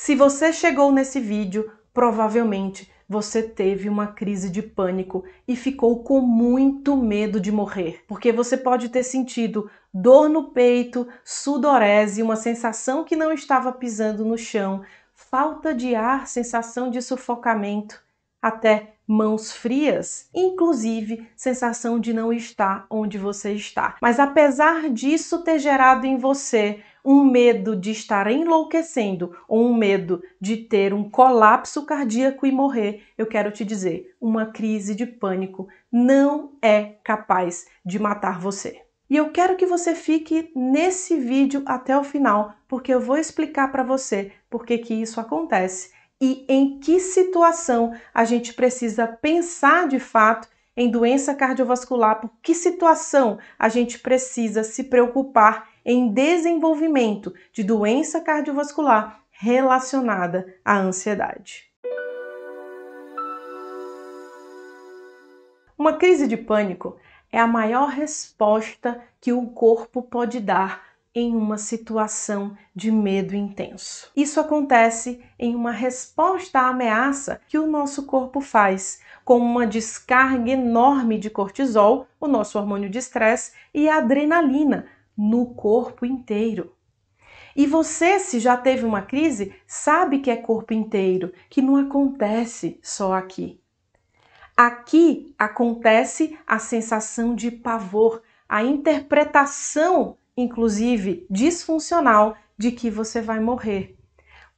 Se você chegou nesse vídeo, provavelmente você teve uma crise de pânico e ficou com muito medo de morrer, porque você pode ter sentido dor no peito, sudorese, uma sensação que não estava pisando no chão, falta de ar, sensação de sufocamento até mãos frias, inclusive sensação de não estar onde você está. Mas apesar disso ter gerado em você um medo de estar enlouquecendo ou um medo de ter um colapso cardíaco e morrer, eu quero te dizer, uma crise de pânico não é capaz de matar você. E eu quero que você fique nesse vídeo até o final, porque eu vou explicar para você por que que isso acontece e em que situação a gente precisa pensar de fato em doença cardiovascular, por que situação a gente precisa se preocupar em desenvolvimento de doença cardiovascular relacionada à ansiedade. Uma crise de pânico é a maior resposta que o corpo pode dar em uma situação de medo intenso. Isso acontece em uma resposta à ameaça que o nosso corpo faz, com uma descarga enorme de cortisol, o nosso hormônio de estresse, e adrenalina no corpo inteiro. E você, se já teve uma crise, sabe que é corpo inteiro, que não acontece só aqui. Aqui acontece a sensação de pavor, a interpretação inclusive disfuncional, de que você vai morrer.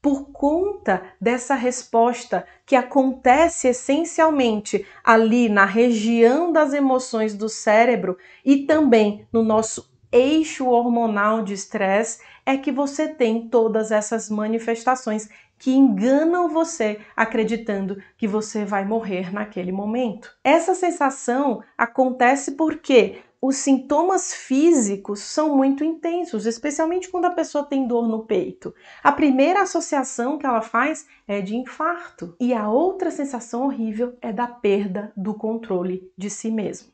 Por conta dessa resposta que acontece essencialmente ali na região das emoções do cérebro e também no nosso eixo hormonal de estresse, é que você tem todas essas manifestações que enganam você acreditando que você vai morrer naquele momento. Essa sensação acontece porque os sintomas físicos são muito intensos, especialmente quando a pessoa tem dor no peito. A primeira associação que ela faz é de infarto, e a outra sensação horrível é da perda do controle de si mesmo.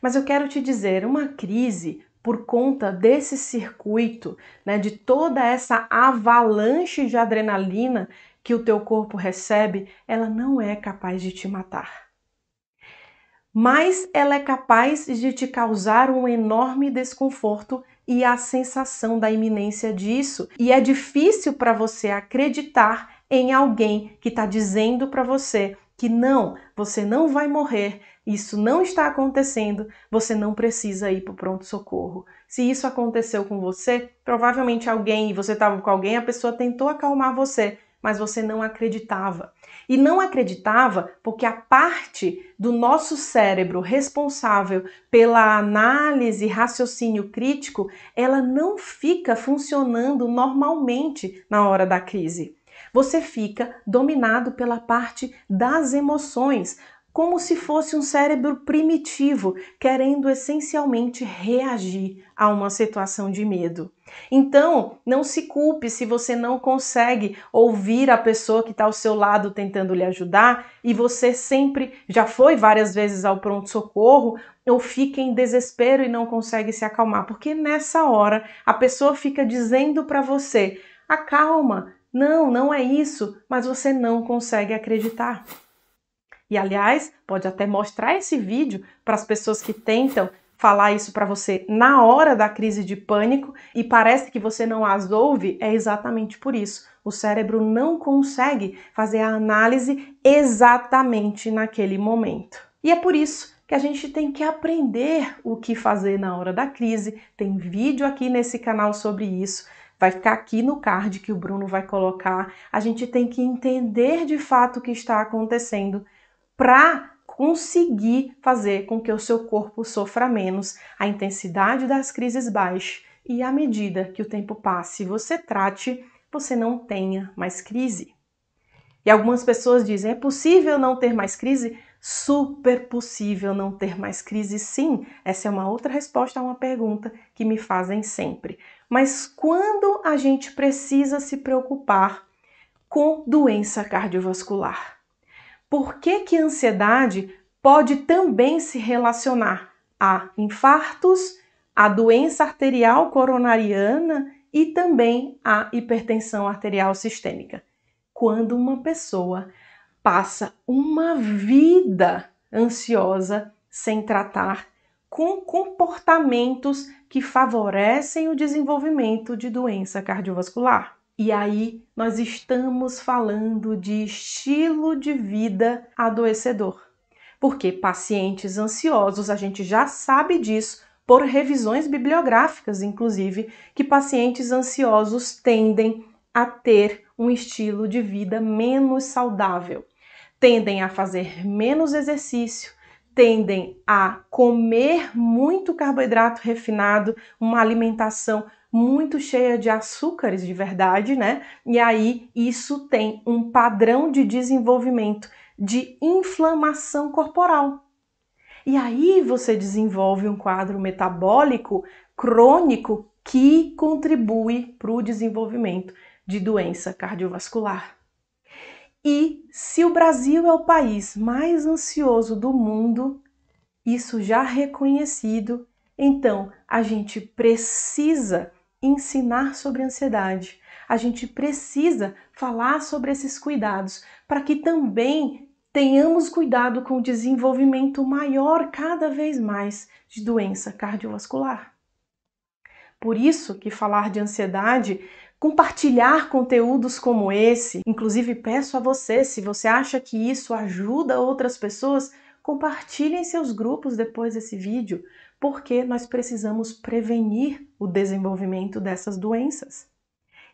Mas eu quero te dizer, uma crise por conta desse circuito, né, de toda essa avalanche de adrenalina que o teu corpo recebe, ela não é capaz de te matar mais ela é capaz de te causar um enorme desconforto e a sensação da iminência disso. E é difícil para você acreditar em alguém que está dizendo para você que não, você não vai morrer, isso não está acontecendo, você não precisa ir para o pronto-socorro. Se isso aconteceu com você, provavelmente alguém, e você estava com alguém, a pessoa tentou acalmar você, mas você não acreditava. E não acreditava porque a parte do nosso cérebro responsável pela análise e raciocínio crítico, ela não fica funcionando normalmente na hora da crise. Você fica dominado pela parte das emoções, como se fosse um cérebro primitivo, querendo essencialmente reagir a uma situação de medo. Então, não se culpe se você não consegue ouvir a pessoa que está ao seu lado tentando lhe ajudar e você sempre já foi várias vezes ao pronto-socorro ou fica em desespero e não consegue se acalmar, porque nessa hora a pessoa fica dizendo para você: acalma, não, não é isso, mas você não consegue acreditar. E aliás, pode até mostrar esse vídeo para as pessoas que tentam falar isso para você na hora da crise de pânico e parece que você não as ouve, é exatamente por isso. O cérebro não consegue fazer a análise exatamente naquele momento. E é por isso que a gente tem que aprender o que fazer na hora da crise. Tem vídeo aqui nesse canal sobre isso. Vai ficar aqui no card que o Bruno vai colocar. A gente tem que entender de fato o que está acontecendo para conseguir fazer com que o seu corpo sofra menos, a intensidade das crises baixe e à medida que o tempo passe e você trate, você não tenha mais crise. E algumas pessoas dizem: é possível não ter mais crise? Super possível não ter mais crise, sim. Essa é uma outra resposta a uma pergunta que me fazem sempre. Mas quando a gente precisa se preocupar com doença cardiovascular? por que, que a ansiedade pode também se relacionar a infartos, a doença arterial coronariana e também a hipertensão arterial sistêmica. Quando uma pessoa passa uma vida ansiosa sem tratar, com comportamentos que favorecem o desenvolvimento de doença cardiovascular. E aí nós estamos falando de estilo de vida adoecedor. Porque pacientes ansiosos, a gente já sabe disso por revisões bibliográficas, inclusive, que pacientes ansiosos tendem a ter um estilo de vida menos saudável. Tendem a fazer menos exercício, tendem a comer muito carboidrato refinado, uma alimentação muito cheia de açúcares de verdade, né? E aí isso tem um padrão de desenvolvimento de inflamação corporal. E aí você desenvolve um quadro metabólico crônico que contribui para o desenvolvimento de doença cardiovascular. E se o Brasil é o país mais ansioso do mundo, isso já reconhecido, então a gente precisa ensinar sobre ansiedade. A gente precisa falar sobre esses cuidados para que também tenhamos cuidado com o desenvolvimento maior cada vez mais de doença cardiovascular. Por isso que falar de ansiedade compartilhar conteúdos como esse. Inclusive, peço a você, se você acha que isso ajuda outras pessoas, compartilhe em seus grupos depois desse vídeo, porque nós precisamos prevenir o desenvolvimento dessas doenças.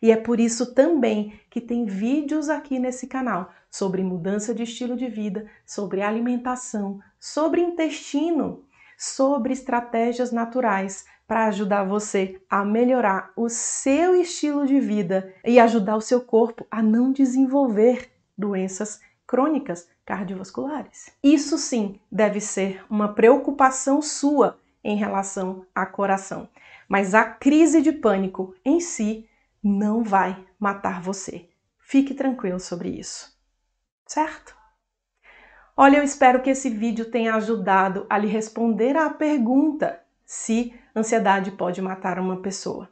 E é por isso também que tem vídeos aqui nesse canal sobre mudança de estilo de vida, sobre alimentação, sobre intestino, sobre estratégias naturais, para ajudar você a melhorar o seu estilo de vida e ajudar o seu corpo a não desenvolver doenças crônicas cardiovasculares. Isso sim deve ser uma preocupação sua em relação ao coração, mas a crise de pânico em si não vai matar você. Fique tranquilo sobre isso, certo? Olha, eu espero que esse vídeo tenha ajudado a lhe responder à pergunta se ansiedade pode matar uma pessoa.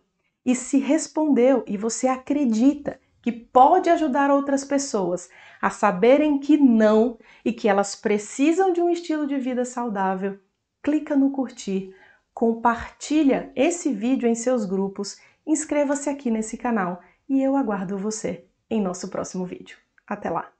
E se respondeu e você acredita que pode ajudar outras pessoas a saberem que não e que elas precisam de um estilo de vida saudável, clica no curtir, compartilha esse vídeo em seus grupos, inscreva-se aqui nesse canal e eu aguardo você em nosso próximo vídeo. Até lá!